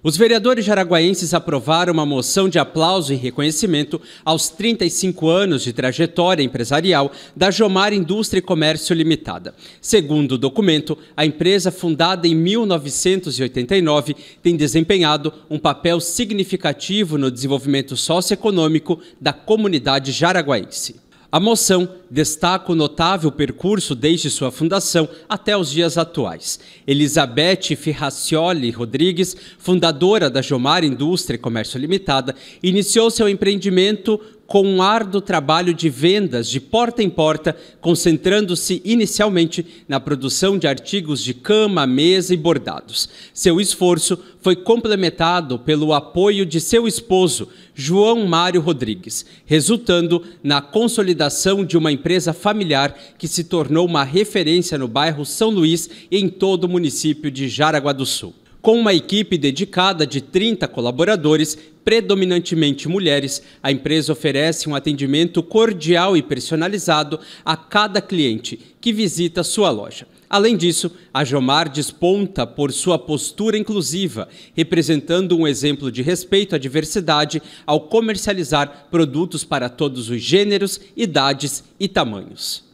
Os vereadores jaraguaenses aprovaram uma moção de aplauso e reconhecimento aos 35 anos de trajetória empresarial da Jomar Indústria e Comércio Limitada. Segundo o documento, a empresa, fundada em 1989, tem desempenhado um papel significativo no desenvolvimento socioeconômico da comunidade jaraguaense. A moção destaca o notável percurso desde sua fundação até os dias atuais. Elizabeth Ferracioli Rodrigues, fundadora da Jomar Indústria e Comércio Limitada, iniciou seu empreendimento com um árduo trabalho de vendas de porta em porta, concentrando-se inicialmente na produção de artigos de cama, mesa e bordados. Seu esforço foi complementado pelo apoio de seu esposo, João Mário Rodrigues, resultando na consolidação de uma empresa familiar que se tornou uma referência no bairro São Luís e em todo o município de Jaraguá do Sul. Com uma equipe dedicada de 30 colaboradores, predominantemente mulheres, a empresa oferece um atendimento cordial e personalizado a cada cliente que visita sua loja. Além disso, a Jomar desponta por sua postura inclusiva, representando um exemplo de respeito à diversidade ao comercializar produtos para todos os gêneros, idades e tamanhos.